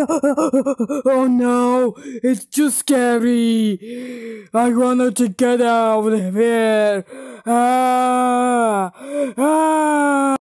oh no, it's too scary. I wanted to get out of here. Ah, ah.